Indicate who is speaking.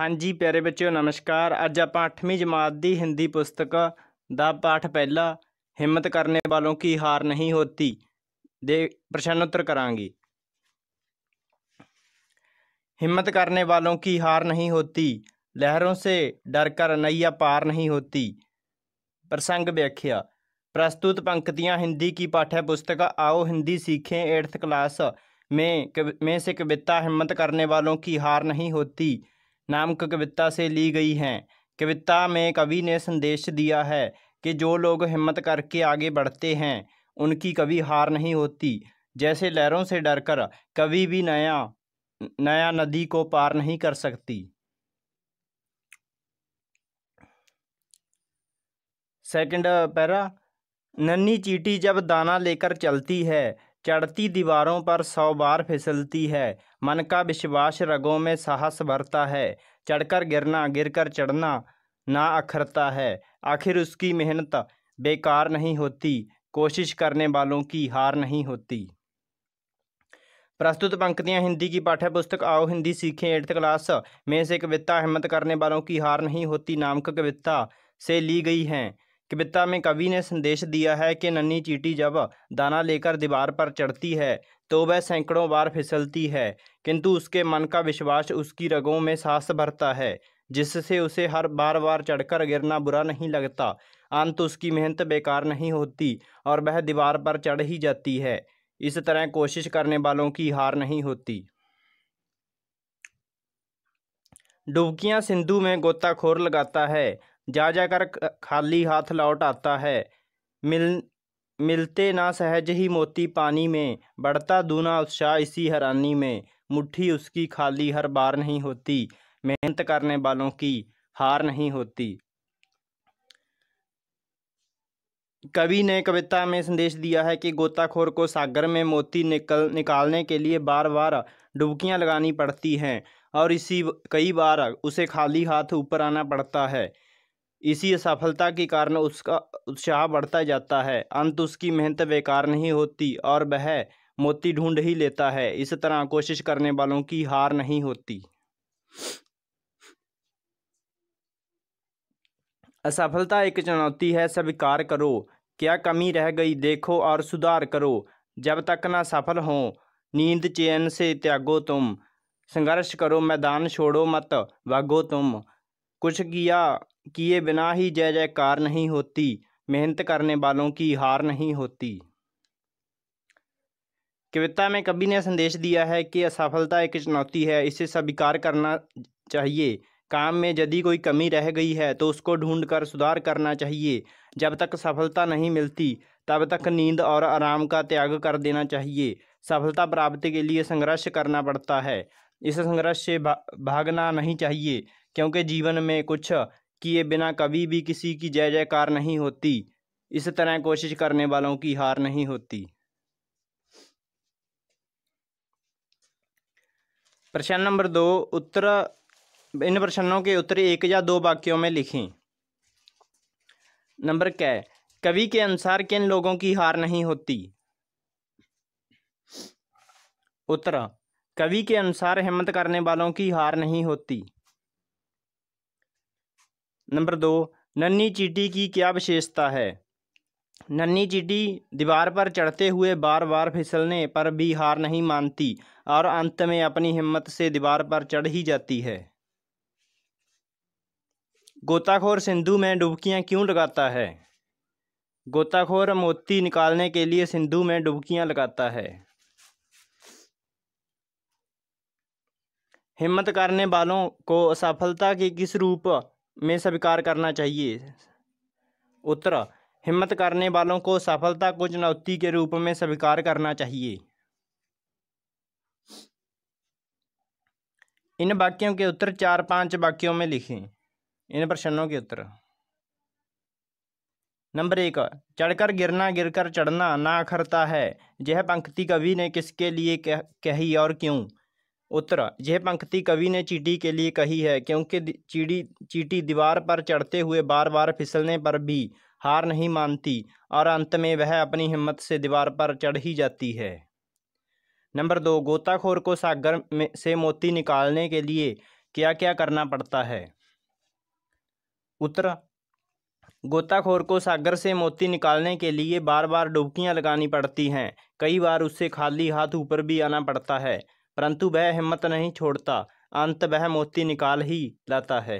Speaker 1: हाँ जी प्यारे बच्चों नमस्कार अज आप अठवीं जमात की हिंदी पुस्तक का पाठ पहला हिम्मत करने वालों की हार नहीं होती दे प्रश्न उत्तर करा हिम्मत करने वालों की हार नहीं होती लहरों से डर कर नैया पार नहीं होती प्रसंग व्याख्या प्रस्तुत पंक्तियां हिंदी की पाठ्य पुस्तक आओ हिंदी सीखें एट्थ क्लास में में से कविता हिम्मत करने वालों की हार नहीं होती नामक कविता से ली गई हैं कविता में कवि ने संदेश दिया है कि जो लोग हिम्मत करके आगे बढ़ते हैं उनकी कभी हार नहीं होती जैसे लहरों से डरकर कभी भी नया नया नदी को पार नहीं कर सकती सेकंड पैरा नन्ही चीटी जब दाना लेकर चलती है चढ़ती दीवारों पर सौ बार फिसलती है मन का विश्वास रगों में साहस भरता है चढ़कर गिरना गिरकर चढ़ना ना अखरता है आखिर उसकी मेहनत बेकार नहीं होती कोशिश करने वालों की हार नहीं होती प्रस्तुत पंक्तियां हिंदी की पाठ्य पुस्तक आओ हिंदी सीखें एट्थ क्लास में से कविता हिम्मत करने वालों की हार नहीं होती नामक कविता से ली गई हैं कविता में कवि ने संदेश दिया है कि नन्ही चीटी जब दाना लेकर दीवार पर चढ़ती है तो वह सैकड़ों बार फिसलती है किंतु उसके मन का विश्वास उसकी रगों में सांस भरता है जिससे उसे हर बार बार चढ़कर गिरना बुरा नहीं लगता अंत उसकी मेहनत बेकार नहीं होती और वह दीवार पर चढ़ ही जाती है इस तरह कोशिश करने वालों की हार नहीं होती डुबकियां सिंधु में गोताखोर लगाता है जा जाकर खाली हाथ लौट आता है मिल मिलते ना सहज ही मोती पानी में बढ़ता दूना उत्साह इसी हैरानी में मुट्ठी उसकी खाली हर बार नहीं होती मेहनत करने वालों की हार नहीं होती कवि ने कविता में संदेश दिया है कि गोताखोर को सागर में मोती निकल निकालने के लिए बार बार डुबकियां लगानी पड़ती हैं और इसी कई बार उसे खाली हाथ ऊपर आना पड़ता है इसी असफलता के कारण उसका उत्साह बढ़ता जाता है अंत उसकी मेहनत बेकार नहीं होती और वह मोती ढूंढ ही लेता है इस तरह कोशिश करने वालों की हार नहीं होती असफलता एक चुनौती है स्वीकार करो क्या कमी रह गई देखो और सुधार करो जब तक ना सफल हो नींद चैन से त्यागो तुम संघर्ष करो मैदान छोड़ो मत भागो तुम कुछ किया किए बिना ही जय जयकार नहीं होती मेहनत करने वालों की हार नहीं होती कविता में कभी ने संदेश दिया है कि असफलता एक चुनौती है इसे स्वीकार करना चाहिए काम में यदि कोई कमी रह गई है तो उसको ढूंढ कर सुधार करना चाहिए जब तक सफलता नहीं मिलती तब तक नींद और आराम का त्याग कर देना चाहिए सफलता प्राप्ति के लिए संघर्ष करना पड़ता है इस संघर्ष से भागना नहीं चाहिए क्योंकि जीवन में कुछ किए बिना कभी भी किसी की जय जयकार नहीं होती इस तरह कोशिश करने वालों की हार नहीं होती प्रश्न नंबर दो उत्तर इन प्रश्नों के उत्तर एक या दो वाक्यों में लिखें नंबर कै कवि के अनुसार किन लोगों की हार नहीं होती उत्तर कवि के अनुसार हिम्मत करने वालों की हार नहीं होती नंबर दो नन्ही चीटी की क्या विशेषता है नन्ही चीटी दीवार पर चढ़ते हुए बार बार फिसलने पर भी हार नहीं मानती और अंत में अपनी हिम्मत से दीवार पर चढ़ ही जाती है गोताखोर सिंधु में डुबकियां क्यों लगाता है गोताखोर मोती निकालने के लिए सिंधु में डुबकियां लगाता है हिम्मत करने वालों को असफलता के किस रूप में स्वीकार करना चाहिए उत्तर हिम्मत करने वालों को सफलता को चुनौती के रूप में स्वीकार करना चाहिए इन वाक्यों के उत्तर चार पांच वाक्यों में लिखें इन प्रश्नों के उत्तर नंबर एक चढ़कर गिरना गिरकर चढ़ना ना अखरता है यह पंक्ति कवि ने किसके लिए कह कही और क्यों उत्तर यह पंक्ति कवि ने चीटी के लिए कही है क्योंकि चीटी चीटी दीवार पर चढ़ते हुए बार बार फिसलने पर भी हार नहीं मानती और अंत में वह अपनी हिम्मत से दीवार पर चढ़ ही जाती है नंबर दो गोताखोर को सागर में से मोती निकालने के लिए क्या क्या करना पड़ता है उत्तर गोताखोर को सागर से मोती निकालने के लिए बार बार डुबकियां लगानी पड़ती हैं कई बार उससे खाली हाथ ऊपर भी आना पड़ता है परंतु वह हिम्मत नहीं छोड़ता अंत वह मोती निकाल ही लाता है